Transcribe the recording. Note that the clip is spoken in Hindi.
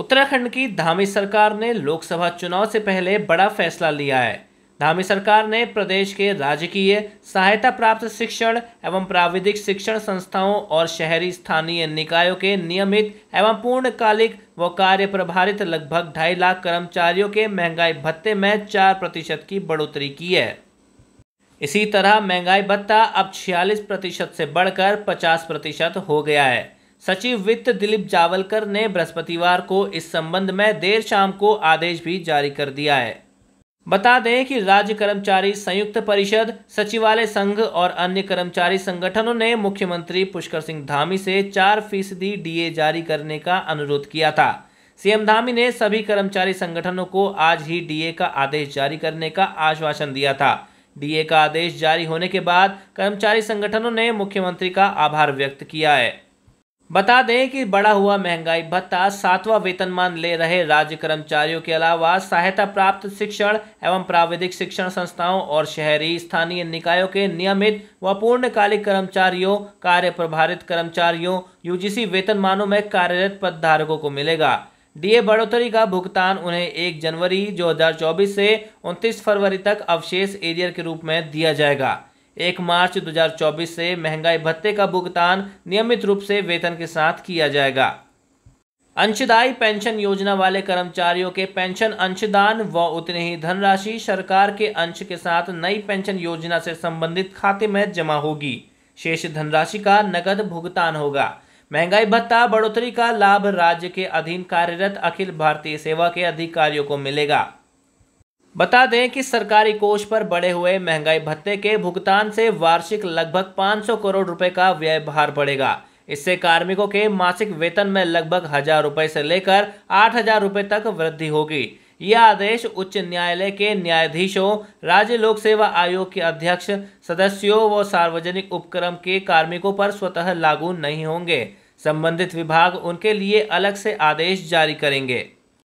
उत्तराखंड की धामी सरकार ने लोकसभा चुनाव से पहले बड़ा फैसला लिया है धामी सरकार ने प्रदेश के राजकीय सहायता प्राप्त शिक्षण एवं प्राविधिक शिक्षण संस्थाओं और शहरी स्थानीय निकायों के नियमित एवं पूर्णकालिक व कार्य प्रभारित लगभग ढाई लाख कर्मचारियों के महंगाई भत्ते में चार प्रतिशत की बढ़ोतरी की है इसी तरह महंगाई भत्ता अब छियालीस प्रतिशत से बढ़कर पचास प्रतिशत हो गया है सचिव वित्त दिलीप जावलकर ने बृहस्पतिवार को इस संबंध में देर शाम को आदेश भी जारी कर दिया है बता दें कि राज्य कर्मचारी संयुक्त परिषद सचिवालय संघ और अन्य कर्मचारी संगठनों ने मुख्यमंत्री पुष्कर सिंह धामी से चार फीसदी डीए जारी करने का अनुरोध किया था सीएम धामी ने सभी कर्मचारी संगठनों को आज ही डीए का आदेश जारी करने का आश्वासन दिया था डीए का आदेश जारी होने के बाद कर्मचारी संगठनों ने मुख्यमंत्री का आभार व्यक्त किया है बता दें कि बढ़ा हुआ महंगाई भत्ता सातवां वेतनमान ले रहे राज्य कर्मचारियों के अलावा सहायता प्राप्त शिक्षण एवं प्राविधिक शिक्षण संस्थाओं और शहरी स्थानीय निकायों के नियमित व पूर्णकालिक कर्मचारियों कार्य प्रभारित कर्मचारियों यूजीसी वेतनमानों में कार्यरत पदधारकों को मिलेगा डीए बढ़ोतरी का भुगतान उन्हें 1 जनवरी 2024 से 29 फरवरी तक अवशेष एरियर के रूप में दिया जाएगा एक मार्च 2024 से महंगाई भत्ते का भुगतान नियमित रूप से वेतन के साथ किया जाएगा अंशदायी पेंशन योजना वाले कर्मचारियों के पेंशन अंशदान व उतनी ही धनराशि सरकार के अंश के साथ नई पेंशन योजना से संबंधित खाते में जमा होगी शेष धनराशि का नकद भुगतान होगा महंगाई भत्ता बढ़ोतरी का लाभ राज्य के अधीन कार्यरत अखिल भारतीय सेवा के अधिकारियों को मिलेगा बता दें कि सरकारी कोष पर बढ़े हुए महंगाई भत्ते के भुगतान से वार्षिक लगभग 500 करोड़ रुपए का व्यय भार बढ़ेगा इससे कार्मिकों के मासिक वेतन में लगभग हजार रुपए से लेकर आठ हजार रुपये तक वृद्धि होगी यह आदेश उच्च न्यायालय के न्यायाधीशों राज्य लोक सेवा आयोग के अध्यक्ष सदस्यों व सार्वजनिक उपक्रम के कार्मिकों पर स्वतः लागू नहीं होंगे संबंधित विभाग उनके लिए अलग से आदेश जारी करेंगे